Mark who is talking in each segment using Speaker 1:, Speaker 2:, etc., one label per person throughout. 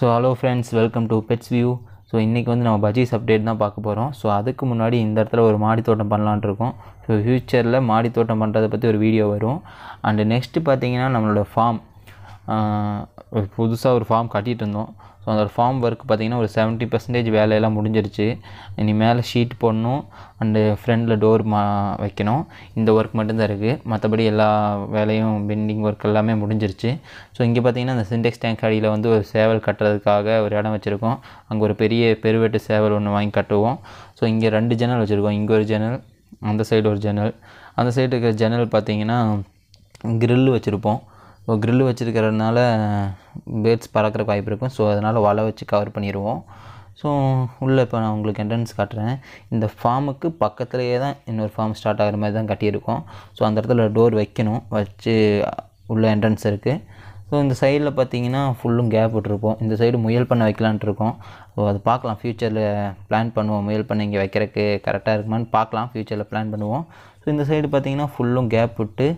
Speaker 1: so hello friends welcome to pets view so இன்றைக்கி வந்து நம்ம பஜீஸ் அப்டேட் தான் பார்க்க போகிறோம் ஸோ அதுக்கு முன்னாடி இந்த இடத்துல ஒரு மாடி தோட்டம் பண்ணலான் ஸோ ஃப்யூச்சரில் மாடி தோட்டம் பண்ணுறதை பற்றி ஒரு வீடியோ வரும் அண்டு நெக்ஸ்ட்டு பார்த்தீங்கன்னா நம்மளோட ஃபார்ம் ஒரு புதுசாக ஒரு ஃபார்ம் கட்டிகிட்டு இருந்தோம் ஸோ அந்த ஃபார்ம் ஒர்க் பார்த்திங்கன்னா ஒரு செவன்ட்டி பர்சன்டேஜ் வேலையெல்லாம் முடிஞ்சிருச்சு இனி மேலே ஷீட் போடணும் அண்டு ஃப்ரெண்டில் டோர் மா வைக்கணும் இந்த ஒர்க் மட்டும்தான் இருக்குது மற்றபடி எல்லா வேலையும் பெண்டிங் ஒர்க் எல்லாமே முடிஞ்சிருச்சு ஸோ இங்கே பார்த்திங்கன்னா அந்த சின்டெக்ஸ் டேங்க் அடியில் வந்து ஒரு சேவல் கட்டுறதுக்காக ஒரு இடம் வச்சுருக்கோம் அங்கே ஒரு பெரிய பெருவெட்டு சேவல் ஒன்று வாங்கி கட்டுவோம் ஸோ இங்கே ரெண்டு ஜன்னல் வச்சுருக்கோம் இங்கே ஒரு ஜன்னல் அந்த சைடு ஒரு ஜன்னல் அந்த சைடு இருக்கிற ஜன்னல் பார்த்திங்கன்னா க்ரில் வச்சுருப்போம் க்ரில்லு வச்சுருக்கறதுனால பேர்ட்ஸ் பறக்கிறக்கு வாய்ப்பு இருக்கும் ஸோ அதனால் வலை வச்சு கவர் பண்ணிடுவோம் ஸோ உள்ளே இப்போ நான் உங்களுக்கு என்ட்ரன்ஸ் காட்டுறேன் இந்த ஃபார்முக்கு பக்கத்துலேயே தான் இன்னொரு ஃபார்ம் ஸ்டார்ட் ஆகிற மாதிரி தான் கட்டியிருக்கோம் ஸோ அந்த இடத்துல டோர் வைக்கணும் வச்சு உள்ளே என்ட்ரன்ஸ் இருக்குது ஸோ இந்த சைடில் பார்த்தீங்கன்னா ஃபுல்லும் கேப் விட்டுருப்போம் இந்த சைடு முயல் பண்ண வைக்கலான்ட்ருக்கோம் ஸோ அது பார்க்கலாம் ஃப்யூச்சரில் பிளான் பண்ணுவோம் முயல் பண்ண இங்கே வைக்கிறதுக்கு கரெக்டாக இருக்குமான்னு பார்க்கலாம் ஃப்யூச்சரில் பிளான் பண்ணுவோம் ஸோ இந்த சைடு பார்த்திங்கன்னா ஃபுல்லும் கேப் விட்டு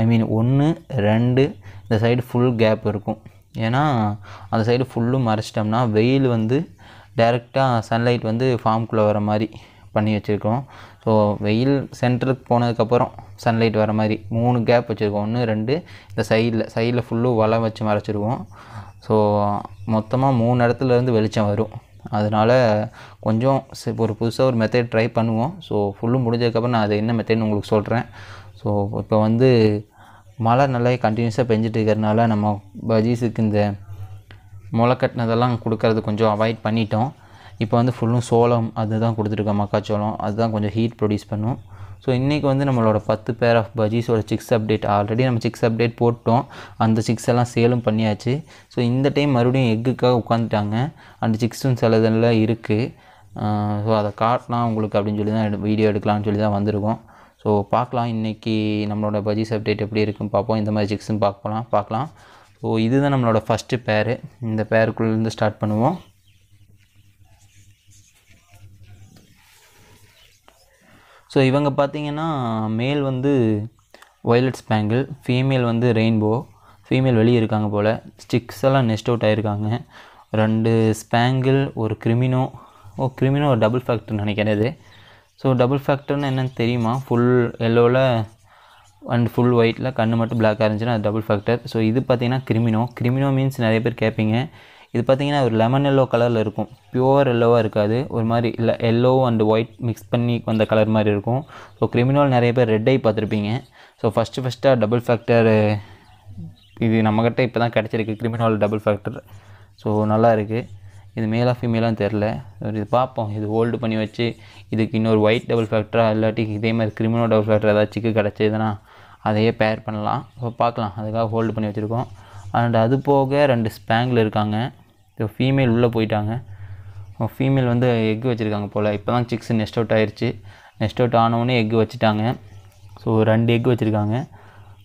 Speaker 1: ஐ மீன் ஒன்று ரெண்டு இந்த சைடு ஃபுல் கேப் இருக்கும் ஏன்னா அந்த சைடு ஃபுல்லும் மறைச்சிட்டோம்னா வெயில் வந்து டைரெக்டாக சன்லைட் வந்து ஃபார்ம்குள்ளே வர மாதிரி பண்ணி வச்சுருக்கோம் ஸோ வெயில் சென்டருக்கு போனதுக்கப்புறம் சன்லைட் வர மாதிரி மூணு கேப் வச்சுருக்கோம் ஒன்று ரெண்டு இந்த சைடில் சைடில் ஃபுல்லும் வலை வச்சு மறைச்சிருவோம் ஸோ மொத்தமாக மூணு இடத்துலேருந்து வெளிச்சம் வரும் அதனால் கொஞ்சம் ஒரு புதுசாக ஒரு மெத்தட் ட்ரை பண்ணுவோம் ஸோ ஃபுல்லும் முடிஞ்சதுக்கப்புறம் நான் அது என்ன மெத்தட்னு உங்களுக்கு சொல்கிறேன் ஸோ இப்போ வந்து மழை நல்லா கண்டினியூஸாக பெஞ்சிட்டு இருக்கிறனால நம்ம பஜீஸுக்கு இந்த முளைக்கட்டினதெல்லாம் கொடுக்கறது கொஞ்சம் அவாய்ட் பண்ணிட்டோம் இப்போ வந்து ஃபுல்லும் சோளம் அதுதான் கொடுத்துருக்கோம் மக்காச்சோளம் அதுதான் கொஞ்சம் ஹீட் ப்ரொடியூஸ் பண்ணும் ஸோ இன்றைக்கி வந்து நம்மளோட பத்து பேர் ஆஃப் பஜீஸோட சிக்ஸ் அப்டேட் ஆல்ரெடி நம்ம சிக்ஸ் அப்டேட் போட்டோம் அந்த சிக்ஸ் எல்லாம் சேலும் பண்ணியாச்சு ஸோ இந்த டைம் மறுபடியும் எக்குக்காக உட்காந்துட்டாங்க அந்த சிக்ஸும் சிலதெல்லாம் இருக்குது ஸோ அதை காட்டினா உங்களுக்கு அப்படின்னு சொல்லி தான் வீடியோ எடுக்கலாம்னு சொல்லி தான் வந்திருக்கோம் ஸோ பார்க்கலாம் இன்றைக்கி நம்மளோட பஜிஸ் அப்டேட் எப்படி இருக்குன்னு பார்ப்போம் இந்த மாதிரி ஜிக்ஸும் பார்க்கலாம் பார்க்கலாம் ஸோ இதுதான் நம்மளோட ஃபஸ்ட்டு பேரு இந்த பேருக்குள்ளேருந்து ஸ்டார்ட் பண்ணுவோம் ஸோ இவங்க பார்த்திங்கன்னா மேல் வந்து வயலட் ஸ்பேங்கிள் ஃபீமேல் வந்து ரெயின்போ ஃபீமேல் வெளியே இருக்காங்க போல் ஸ்டிக்ஸ் எல்லாம் நெஸ்ட் அவுட் ஆகிருக்காங்க ரெண்டு ஸ்பேங்கிள் ஒரு கிரிமினோ ஓ கிரிமினோ ஒரு டபுள் ஃபேக்டர் நினைக்கிறேன் ஸோ டபுள் ஃபேக்டர்னு என்னென்னு தெரியுமா ஃபுல் எல்லோவில் அண்ட் ஃபுல் ஒயிட்டில் கண் மட்டும் பிளாக்காக இருந்துச்சுன்னா அது டபுள் ஃபேக்டர் ஸோ இது பார்த்திங்கன்னா கிரிமினோ கிரிமினோ மீன்ஸ் நிறைய பேர் கேட்பீங்க இது பார்த்திங்கன்னா ஒரு லெமன் எல்லோ கலரில் இருக்கும் பியூர் எல்லோவாக இருக்காது ஒரு மாதிரி இல்லை எல்லோ அண்ட் ஒயிட் மிக்ஸ் பண்ணி வந்த கலர் மாதிரி இருக்கும் ஸோ கிரிமினல் நிறைய பேர் ரெட் பார்த்துருப்பீங்க ஸோ ஃபஸ்ட்டு ஃபஸ்ட்டாக டபுள் ஃபேக்டர் இது நம்மக்கிட்ட இப்போ தான் கிடச்சிருக்கு கிரிமினல் டபுள் ஃபேக்டர் ஸோ நல்லா இருக்குது இது மேலாக ஃபீமேலான்னு தெரில இது பார்ப்போம் இது ஹோல்டு பண்ணி வச்சு இதுக்கு இன்னொரு ஒயிட் டபுள் ஃபேக்டராக இல்லாட்டி இதே மாதிரி கிரிமினல் டபுள் ஃபேக்டர் சிக்கு கிடச்சிதுன்னா அதையே பேர் பண்ணலாம் இப்போ பார்க்கலாம் அதுக்காக ஹோல்டு பண்ணி வச்சுருக்கோம் அண்ட் அது போக ரெண்டு ஸ்பேங்கில் இருக்காங்க இப்போ ஃபீமேல் உள்ளே போயிட்டாங்க ஃபீமேல் வந்து எக் வச்சுருக்காங்க போல் இப்போ தான் சிக்ஸ் நெஸ்ட் அவுட் ஆயிடுச்சு நெஸ்ட் அவுட் ஆனவுடனே எக் வச்சுட்டாங்க ஸோ ரெண்டு எக் வச்சுருக்காங்க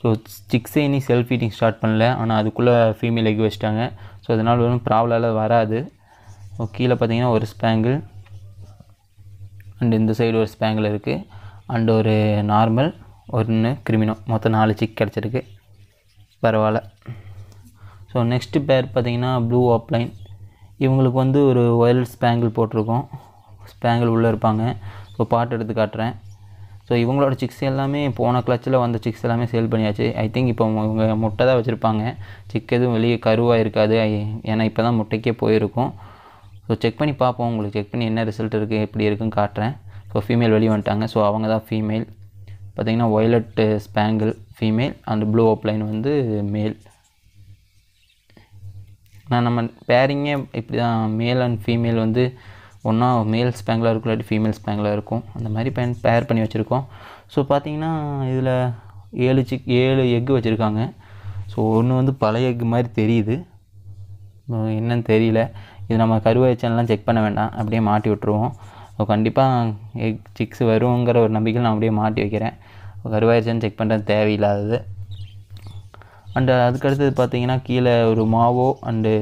Speaker 1: ஸோ சிக்ஸே இனி செல்ஃப் ஈட்டிங் ஸ்டார்ட் பண்ணல ஆனால் அதுக்குள்ளே ஃபீமேல் எக் வச்சுட்டாங்க ஸோ அதனால் ஒன்றும் ப்ராப்ளம் வராது ஸோ கீழே பார்த்தீங்கன்னா ஒரு ஸ்பேங்கிள் அண்டு இந்த சைடு ஒரு ஸ்பேங்கிள் இருக்குது அண்டு ஒரு நார்மல் ஒன்று கிரிமினோ மொத்தம் நாலு சிக் கிடச்சிருக்கு பரவாயில்ல ஸோ நெக்ஸ்ட்டு பேர் பார்த்திங்கன்னா ப்ளூ ஆப்லைன் இவங்களுக்கு வந்து ஒரு ஒயர்லெஸ் ஸ்பேங்கிள் போட்டிருக்கோம் ஸ்பேங்கிள் உள்ளே இருப்பாங்க ஸோ பாட்டு எடுத்து காட்டுறேன் ஸோ இவங்களோட சிக்ஸ் எல்லாமே போன கிளச்சில் வந்த சிக்ஸ் எல்லாமே சேல் பண்ணியாச்சு ஐ திங்க் இப்போ இவங்க முட்டை தான் வச்சுருப்பாங்க சிக் எதுவும் வெளியே கருவாக இருக்காது ஏன்னா இப்போ தான் முட்டைக்கே போயிருக்கும் ஸோ செக் பண்ணி பார்ப்போம் உங்களுக்கு செக் பண்ணி என்ன ரிசல்ட் இருக்குது எப்படி இருக்குன்னு காட்டுறேன் ஸோ ஃபீமேல் வெளியே வந்துட்டாங்க ஸோ அவங்க தான் ஃபீமேல் பார்த்திங்கன்னா violet spangle female and blue opaline வந்து மேல் நான் நம்ம பேரிங்கே இப்படி தான் மேல் அண்ட் ஃபீமேல் வந்து ஒன்றா மேல் ஸ்பேங்கில் இருக்கும் இல்லாட்டி ஃபீமேல் ஸ்பேங்கலாக இருக்கும் அந்த மாதிரி பேன் பேர் பண்ணி வச்சுருக்கோம் ஸோ பார்த்திங்கன்னா இதில் ஏழு சிக் ஏழு எக்கு வச்சுருக்காங்க ஸோ ஒன்று வந்து பழைய எக்கு மாதிரி தெரியுது என்னன்னு தெரியல இது நம்ம கருவாச்சல்லாம் செக் பண்ண வேண்டாம் அப்படியே மாட்டி விட்ருவோம் ஸோ கண்டிப்பாக எக் சிக்ஸ் வருங்கிற ஒரு நம்பிக்கையில் நான் அப்படியே மாட்டி வைக்கிறேன் கருவாயிருச்சான்னு செக் பண்ணுறது தேவையில்லாதது அண்டு அதுக்கடுத்தது பார்த்திங்கன்னா கீழே ஒரு மாவோ அண்டு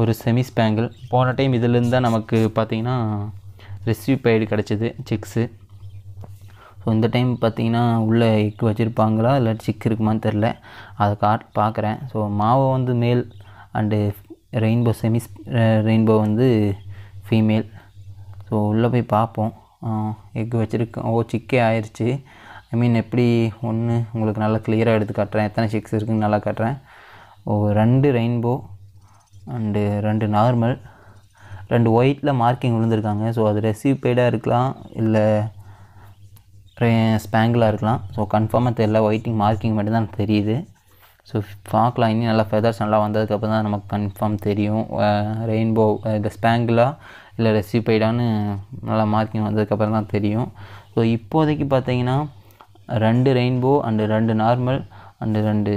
Speaker 1: ஒரு செமி ஸ்பேங்கிள் போன டைம் இதிலேருந்து தான் நமக்கு பார்த்திங்கன்னா ரெசிவ் பைடு கிடச்சிது சிக்ஸு ஸோ இந்த டைம் பார்த்திங்கன்னா உள்ளே எக் வச்சுருப்பாங்களா இல்லை சிக் இருக்குமான்னு தெரில அதை காட் பார்க்குறேன் ஸோ மாவை வந்து male and rainbow semis rainbow வந்து ஃபீமேல் ஸோ உள்ளே போய் பார்ப்போம் எக் வச்சுருக்கோம் ஓ சிக்கே ஆயிடுச்சு ஐ மீன் எப்படி ஒன்று உங்களுக்கு நல்லா கிளியராக எடுத்து காட்டுறேன் எத்தனை சிக்ஸ் இருக்குதுன்னு நல்லா காட்டுறேன் ஓ ரெண்டு ரெயின்போ அண்டு ரெண்டு நார்மல் ரெண்டு ஒயிட்டில் மார்க்கிங் விழுந்திருக்காங்க ஸோ அது ரெசீவ் பெய்டாக இருக்கலாம் இல்லை ஸ்பேங்கிளாக இருக்கலாம் ஸோ கன்ஃபார்மாக தெரியல ஒயிட்டிங் மார்க்கிங் மட்டும்தான் தெரியுது ஸோ பார்க்கலாம் இனி நல்லா ஃபெதர்ஸ் நல்லா வந்ததுக்கப்புறம் தான் நமக்கு கன்ஃபார்ம் தெரியும் ரெயின்போ இந்த ஸ்பேங்கிளாக இல்லை ரெசிபைடான்னு நல்லா மார்க்கிங் வந்ததுக்கப்புறம் தான் தெரியும் ஸோ இப்போதைக்கு பார்த்தீங்கன்னா ரெண்டு ரெயின்போ அண்டு ரெண்டு நார்மல் அண்டு ரெண்டு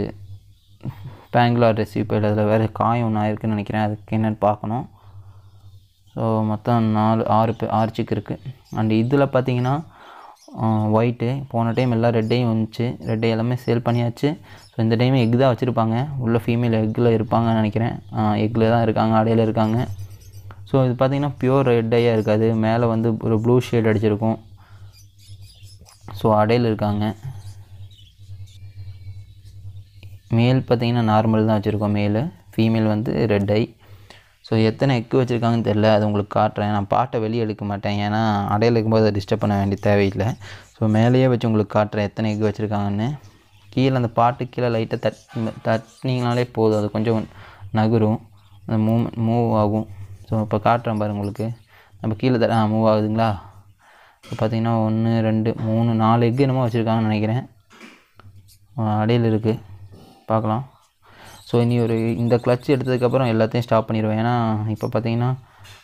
Speaker 1: பேங்குலார் ரெசிபைடு அதில் வேறு காயம் ஒன்று ஆயிருக்குன்னு நினைக்கிறேன் அதுக்கு என்னென்னு பார்க்கணும் ஸோ மொத்தம் நாலு ஆறு ஆறு சிக்கு இருக்குது அண்டு இதில் பார்த்தீங்கன்னா ஒயிட்டு போன டைம் எல்லா ரெட்டையும் வந்துச்சு ரெட்டை எல்லாமே சேல் பண்ணியாச்சு ஸோ இந்த டைம் எக் தான் வச்சுருப்பாங்க உள்ளே ஃபீமேல் எக்கில் இருப்பாங்கன்னு நினைக்கிறேன் எக்கில் தான் இருக்காங்க அடையில் இருக்காங்க ஸோ இது பார்த்திங்கன்னா பியூர் ரெட் ஐயாக இருக்காது மேலே வந்து ஒரு ப்ளூ ஷேட் அடிச்சிருக்கும் ஸோ அடையில் இருக்காங்க மேல் பார்த்திங்கன்னா நார்மல் தான் வச்சுருக்கோம் மேல் ஃபீமேல் வந்து ரெட் ஐ ஸோ எத்தனை எக்கு வச்சுருக்காங்கன்னு தெரில அது உங்களுக்கு காட்டுறேன் நான் பாட்டை வெளியே எடுக்க மாட்டேன் ஏன்னா அடையில் இருக்கும்போது அதை டிஸ்டர்ப் பண்ண வேண்டிய தேவையில்லை ஸோ மேலேயே வச்சு உங்களுக்கு காட்டுறேன் எத்தனை எக்கு வச்சுருக்காங்கன்னு கீழே அந்த பாட்டு கீழே லைட்டாக தட் தட்டினீங்கனாலே போதும் அது கொஞ்சம் நகரும் அந்த மூவ் மூவ் ஆகும் ஸோ இப்போ காட்டுறேன் பாருங்க உங்களுக்கு நம்ம கீழே தட ஆ மூவ் ஆகுதுங்களா இப்போ பார்த்திங்கன்னா ஒன்று ரெண்டு மூணு நாலு எக்கு என்னமோ வச்சுருக்காங்கன்னு நினைக்கிறேன் அடையில் இருக்குது பார்க்கலாம் ஸோ இனி ஒரு இந்த கிளச் எடுத்ததுக்கப்புறம் எல்லாத்தையும் ஸ்டாப் பண்ணிடுவேன் ஏன்னா இப்போ பார்த்திங்கன்னா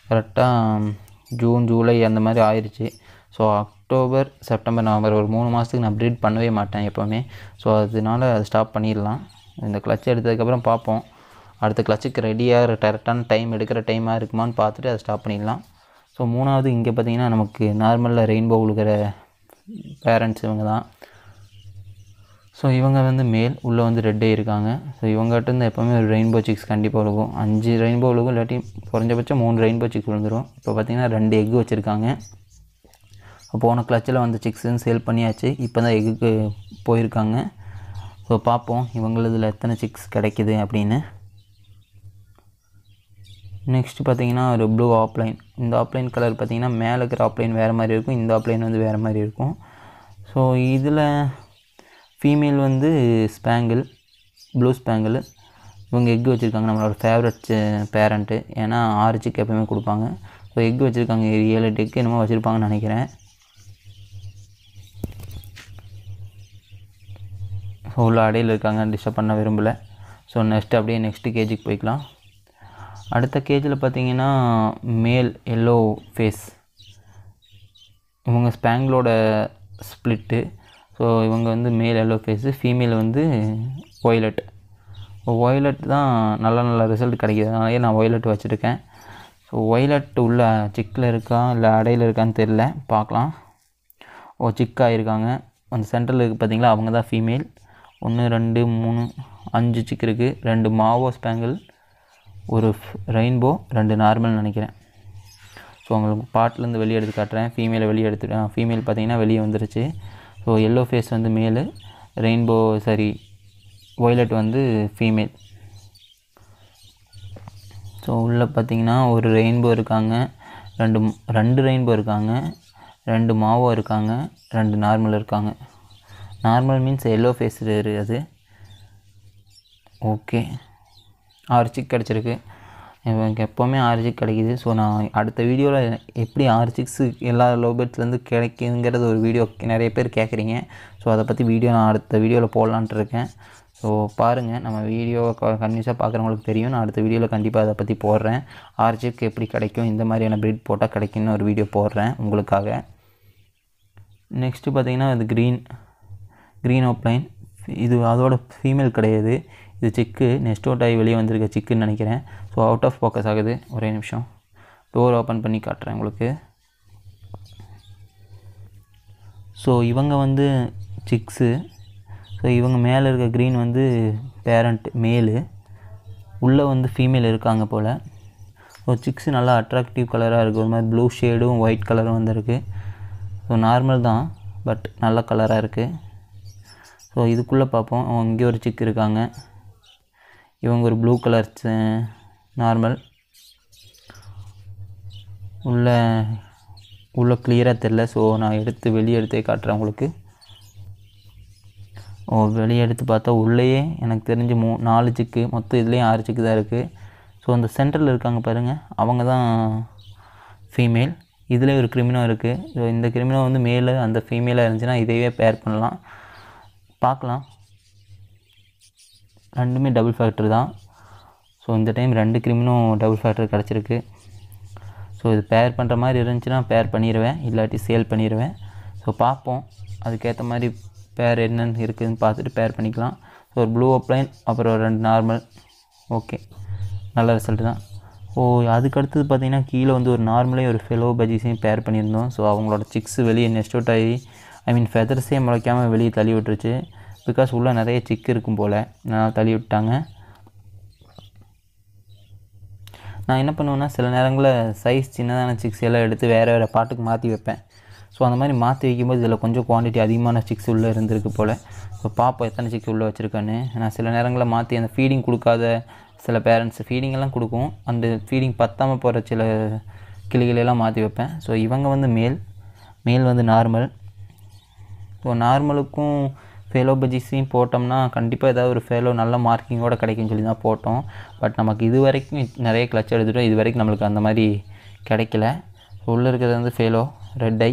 Speaker 1: கரெக்டாக ஜூன் ஜூலை அந்த மாதிரி ஆயிடுச்சு ஸோ அக்டோபர் செப்டம்பர் நவம்பர் ஒரு மூணு மாதத்துக்கு நான் அப்டேட் பண்ணவே மாட்டேன் எப்போவுமே ஸோ அதனால் அதை ஸ்டாப் பண்ணிடலாம் இந்த கிளச் எடுத்ததுக்கப்புறம் பார்ப்போம் அடுத்த கிளச்சுக்கு ரெடியாக கரெக்டான டைம் எடுக்கிற டைமாக இருக்குமான்னு பார்த்துட்டு அதை ஸ்டாப் பண்ணிடலாம் ஸோ மூணாவது இங்கே பார்த்திங்கன்னா நமக்கு நார்மலில் ரெயின்போ உழுகிற பேரண்ட்ஸ் இவங்க தான் ஸோ இவங்க வந்து மேல் உள்ளே வந்து ரெட்டே இருக்காங்க ஸோ இருந்து எப்போவுமே ஒரு ரெயின்போ சிக்ஸ் கண்டிப்பாக விழுகும் அஞ்சு ரெயின்போ விழுகும் இல்லாட்டி குறைஞ்சபட்சம் மூணு ரெயின்போ சிக்ஸ் விழுந்துடும் இப்போ பார்த்திங்கன்னா ரெண்டு எக் வச்சுருக்காங்க போன கிளச்சில் வந்து சிக்ஸுன்னு சேல் பண்ணியாச்சு இப்போ தான் எகுக்கு போயிருக்காங்க ஸோ பார்ப்போம் இவங்களதில் எத்தனை சிக்ஸ் கிடைக்கிது அப்படின்னு நெக்ஸ்ட் பார்த்தீங்கன்னா ஒரு ப்ளூ ஆப்லைன் இந்த ஆப்லைன் கலர் பார்த்திங்கன்னா மேலே இருக்கிற ஆப்லைன் வேறு மாதிரி இருக்கும் இந்த ஆப்லைன் வந்து வேறு மாதிரி இருக்கும் ஸோ இதில் ஃபீமேல் வந்து ஸ்பேங்கிள் ப்ளூ ஸ்பேங்கிள் இவங்க எக் வச்சுருக்காங்க நம்மளோட ஃபேவரட் பேரண்ட்டு uh, ஏன்னா ஆறு சிக் எப்போயுமே கொடுப்பாங்க ஸோ எக் வச்சுருக்காங்க ஏழு எட்டு என்னமோ வச்சுருப்பாங்கன்னு நினைக்கிறேன் உள்ள அடையில் இருக்காங்க டிஸ்டர்ப் பண்ண விரும்பலை ஸோ நெக்ஸ்ட் அப்படியே நெக்ஸ்ட்டு கேஜிக்கு போய்க்கலாம் அடுத்த கேஜில் பார்த்தீங்கன்னா மேல் எல்லோ ஃபேஸ் இவங்க ஸ்பேங்களோட ஸ்ப்ளிட்டு ஸோ இவங்க வந்து மேல் எல்லோ ஃபேஸு ஃபீமேல் வந்து ஒய்லட் ஒய்லட் தான் நல்ல நல்ல ரிசல்ட் கிடைக்கிது அதனாலே நான் ஒய்லட் வச்சுருக்கேன் ஸோ ஒய்லட் உள்ள சிக்கில் இருக்கா இல்லை அடையில் இருக்கான்னு தெரில பார்க்கலாம் ஓ சிக்காக இருக்காங்க அந்த சென்ட்ரலுக்கு இருக்குது பார்த்தீங்களா அவங்க தான் ஃபீமேல் ஒன்று ரெண்டு மூணு அஞ்சு சிக்கு இருக்குது ரெண்டு மாவோ ஸ்பேங்கிள் ஒரு ரெயின்போ ரெண்டு நார்மல் நினைக்கிறேன் ஸோ உங்களுக்கு பாட்டிலேருந்து வெளியே எடுத்து காட்டுறேன் ஃபீமேலை வெளியே எடுத்துட்டேன் ஃபீமேல் பார்த்தீங்கன்னா வெளியே வந்துருச்சு ஸோ எல்லோ ஃபேஸ் வந்து மேலே ரெயின்போ சாரி ஒய்லட் வந்து ஃபீமேல் ஸோ உள்ளே பார்த்தீங்கன்னா ஒரு ரெயின்போ இருக்காங்க ரெண்டு ரெண்டு ரெயின்போ இருக்காங்க ரெண்டு மாவோ இருக்காங்க ரெண்டு நார்மல் இருக்காங்க நார்மல் மீன்ஸ் எல்லோ ஃபேஸ் அது ஓகே ஆர்ஜிக் கிடச்சிருக்கு எனக்கு எப்போவுமே ஆர்ஜிக் கிடைக்கிது ஸோ நான் அடுத்த வீடியோவில் எப்படி ஆர்ஜிக்ஸு எல்லா லோபேட்ஸ்லேருந்து கிடைக்குங்கிறது ஒரு வீடியோ நிறைய பேர் கேட்குறீங்க ஸோ அதை பற்றி வீடியோ நான் அடுத்த வீடியோவில் போடலான்ட்டு இருக்கேன் ஸோ பாருங்கள் நம்ம வீடியோ கன்வியூஸாக பார்க்குறவங்களுக்கு தெரியும் நான் அடுத்த வீடியோவில் கண்டிப்பாக அதை பற்றி போடுறேன் ஆர்ஜிக்கு எப்படி கிடைக்கும் இந்த மாதிரியான பிரிட் போட்டால் கிடைக்குன்னு ஒரு வீடியோ போடுறேன் உங்களுக்காக நெக்ஸ்ட்டு பார்த்திங்கன்னா அது க்ரீன் க்ரீன் ஓப்லைன் இது அதோட ஃபீமேல் கிடையாது இது சிக்கு நெஸ்டோட்டாய் வெளியே வந்திருக்க சிக்குன்னு நினைக்கிறேன் ஸோ அவுட் ஆஃப் ஃபோக்கஸ் ஆகுது ஒரே நிமிஷம் டோர் ஓப்பன் பண்ணி காட்டுறேன் உங்களுக்கு ஸோ இவங்க வந்து சிக்ஸு ஸோ இவங்க மேலே இருக்க க்ரீன் வந்து பேரண்ட் மேலு உள்ளே வந்து ஃபீமேல் இருக்காங்க போல் ஸோ சிக்ஸு நல்லா அட்ராக்டிவ் கலராக இருக்குது ஒரு மாதிரி ப்ளூ ஷேடும் ஒயிட் கலரும் வந்திருக்கு ஸோ நார்மல் தான் பட் நல்ல கலராக இருக்குது ஸோ இதுக்குள்ளே பார்ப்போம் அவங்க இங்கே ஒரு சிக் இருக்காங்க இவங்க ஒரு ப்ளூ கலர் நார்மல் உள்ள உள்ளே கிளியராக தெரில ஸோ நான் எடுத்து வெளியே எடுத்தே காட்டுறேன் உங்களுக்கு ஓ வெளியே எடுத்து பார்த்தா உள்ளேயே எனக்கு தெரிஞ்சு மூ நாலு சிக்கு மொத்தம் இதுலேயும் ஆறு சிக்கு தான் இருக்குது ஸோ அந்த சென்டரில் இருக்காங்க பாருங்கள் அவங்க தான் ஃபீமேல் இதில் ஒரு கிரிமினோ இருக்குது ஸோ இந்த கிரிமினோ வந்து மேலே அந்த ஃபீமேலாக இருந்துச்சுன்னா இதையே பேர் பண்ணலாம் பார்க்கலாம் ரெண்டுமே டபுள் ஃபேக்டர் தான் ஸோ இந்த டைம் ரெண்டு கிருமினும் டபுள் ஃபேக்டர் கிடச்சிருக்கு ஸோ இது பேர் பண்ணுற மாதிரி இருந்துச்சுன்னா பேர் பண்ணிடுவேன் இல்லாட்டி சேல் பண்ணிடுவேன் ஸோ பார்ப்போம் அதுக்கேற்ற மாதிரி பேர் என்னென்னு இருக்குதுன்னு பார்த்துட்டு பேர் பண்ணிக்கலாம் ஸோ ஒரு ப்ளூ அப்ளைன் அப்புறம் ரெண்டு நார்மல் ஓகே நல்ல ரிசல்ட் தான் ஓ அதுக்கடுத்தது பார்த்திங்கன்னா கீழே வந்து ஒரு நார்மலே ஒரு ஃபெலோ பஜிஸையும் பேர் பண்ணியிருந்தோம் ஸோ அவங்களோட சிக்ஸ் வெளியே நெஸ்ட் அவுட் ஆகி ஐ மீன் ஃபெதர்ஸே முளைக்காமல் வெளியே தள்ளி விட்டுருச்சு பிகாஸ் உள்ளே நிறைய சிக்கு இருக்கும் போல் நான் தள்ளி விட்டாங்க நான் என்ன பண்ணுவேன்னா சில நேரங்களில் சைஸ் சின்னதான சிக்ஸ் எல்லாம் எடுத்து வேறு வேறு பாட்டுக்கு மாற்றி வைப்பேன் ஸோ அந்த மாதிரி மாற்றி வைக்கும்போது இதில் கொஞ்சம் குவான்டிட்டி அதிகமான சிக்ஸ் உள்ளே இருந்திருக்கு போல் இப்போ பாப்பா எத்தனை சிக்ஸ் உள்ளே வச்சுருக்கேன்னு நான் சில நேரங்களில் மாற்றி அந்த ஃபீடிங் கொடுக்காத சில பேரண்ட்ஸ் ஃபீடிங் எல்லாம் கொடுக்கும் அந்த ஃபீடிங் பத்தாமல் போகிற சில கிளிகளெல்லாம் மாற்றி வைப்பேன் ஸோ இவங்க வந்து மேல் மேல் வந்து நார்மல் ஸோ நார்மலுக்கும் ஃபெலோ பஜிஸையும் போட்டோம்னா கண்டிப்பாக ஏதாவது ஒரு ஃபெலோ நல்ல மார்க்கிங்கோட கிடைக்கும்னு சொல்லி தான் போட்டோம் பட் நமக்கு இது வரைக்கும் நிறைய கிளச் எடுத்துட்டோம் இது வரைக்கும் நம்மளுக்கு அந்த மாதிரி கிடைக்கல உள்ளே இருக்கிறது வந்து ஃபெலோ ரெட் ஐ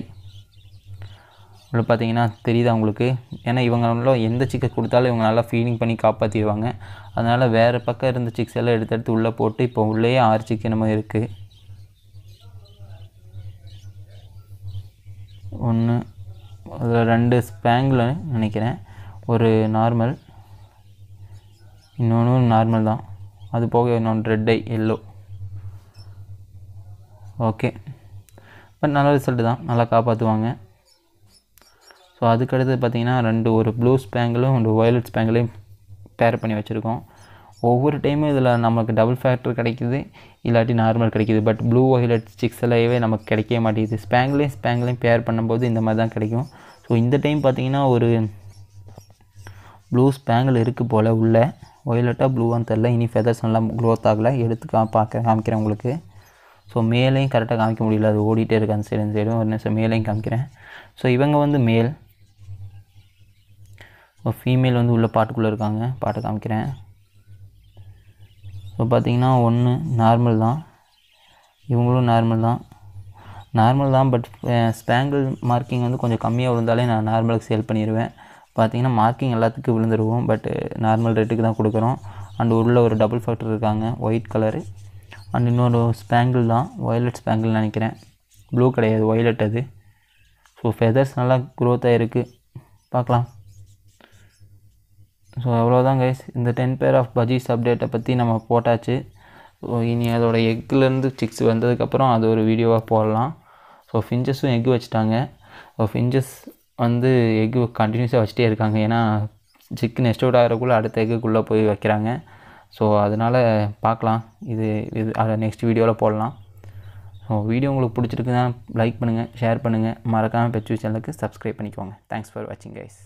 Speaker 1: உள்ள பார்த்தீங்கன்னா தெரியுது அவங்களுக்கு ஏன்னா இவங்களும் எந்த சிக்கை கொடுத்தாலும் இவங்க நல்லா ஃபீலிங் பண்ணி காப்பாற்றிடுவாங்க அதனால் வேறு பக்கம் இருந்த சிக்ஸ் எல்லாம் எடுத்து எடுத்து உள்ளே போட்டு இப்போ உள்ளேயே ஆறு சிக்கனமாக இருக்குது ஒன்று அதில் ரெண்டு ஸ்பேங்கில் நினைக்கிறேன் ஒரு நார்மல் இன்னொன்று நார்மல் தான் அது போக இன்னொன்று red eye yellow okay but நல்ல ரிசல்ட்டு தான் நல்லா காப்பாற்றுவாங்க ஸோ அதுக்கடுத்து பார்த்திங்கன்னா ரெண்டு ஒரு ப்ளூ ஸ்பேங்கிலும் ஒரு வயலட் ஸ்பேங்கிலையும் பேர் பண்ணி வச்சுருக்கோம் ஒவ்வொரு டைமும் இதில் நமக்கு டபுள் ஃபேக்டர் கிடைக்குது இல்லாட்டி நார்மல் கிடைக்குது பட் ப்ளூ ஒயிலட் சிக்ஸ் எல்லாவே நமக்கு கிடைக்கவே மாட்டேங்குது ஸ்பேங்கிலையும் ஸ்பேங்கிலையும் பேர் பண்ணும்போது இந்த மாதிரி தான் கிடைக்கும் ஸோ இந்த டைம் பார்த்திங்கன்னா ஒரு ப்ளூ ஸ்பேங்கில் இருக்குது போல் உள்ள ஒயிலட்டாக ப்ளூவான்னு தெரில இனி ஃபெதர்ஸ் எல்லாம் க்ரோத் ஆகலை எடுத்து கா பார்க்க காமிக்கிறேன் உங்களுக்கு ஸோ மேலேயும் கரெக்டாக காமிக்க முடியல அது ஓடிட்டே இருக்குது அந்த சைடு இந்த சைடும் ஒரு நேரம் மேலேயும் காமிக்கிறேன் ஸோ இவங்க வந்து மேல் ஃபீமேல் வந்து உள்ள பாட்டுக்குள்ளே இருக்காங்க பாட்டை காமிக்கிறேன் ஸோ பார்த்தீங்கன்னா ஒன்று நார்மல் தான் இவங்களும் நார்மல் தான் நார்மல் தான் பட் ஸ்பேங்கிள் மார்க்கிங் வந்து கொஞ்சம் கம்மியாக விழுந்தாலே நான் நார்மலுக்கு சேல் பண்ணிடுவேன் பார்த்திங்கன்னா மார்க்கிங் எல்லாத்துக்கும் விழுந்துருவோம் பட் நார்மல் ரேட்டுக்கு தான் கொடுக்குறோம் அண்டு உள்ள ஒரு டபுள் ஃபேக்டர் இருக்காங்க ஒயிட் கலரு அண்ட் இன்னொரு ஸ்பேங்கிள் தான் ஒயலட் ஸ்பேங்கிள் நினைக்கிறேன் ப்ளூ கிடையாது ஒயலட் அது ஸோ ஃபெதர்ஸ் நல்லா க்ரோத்தாக இருக்குது பார்க்கலாம் ஸோ அவ்வளோதான் கைஸ் இந்த டென் பேர் ஆஃப் பஜீஸ் அப்டேட்டை பற்றி நம்ம போட்டாச்சு ஸோ இனி அதோட எக்லேருந்து சிக்ஸ் வந்ததுக்கப்புறம் அது ஒரு வீடியோவாக போடலாம் ஸோ ஃபிஞ்சஸும் எக் வச்சுட்டாங்க ஸோ ஃபிஞ்சஸ் வந்து எக் கண்டினியூஸாக வச்சுட்டே இருக்காங்க ஏன்னா சிக்கு நெக்ஸ்ட் அவுட் ஆகிறக்குள்ளே அடுத்த எக்குக்குள்ளே போய் வைக்கிறாங்க ஸோ அதனால் பார்க்கலாம் இது இது அதை நெக்ஸ்ட் வீடியோவில் போடலாம் ஸோ வீடியோ உங்களுக்கு பிடிச்சிருக்குன்னா லைக் பண்ணுங்கள் ஷேர் பண்ணுங்கள் மறக்காமல் பெச்சு சேனலுக்கு சப்ஸ்கிரைப் பண்ணிக்கோங்க தேங்க்ஸ் ஃபார் வாட்சிங் கைஸ்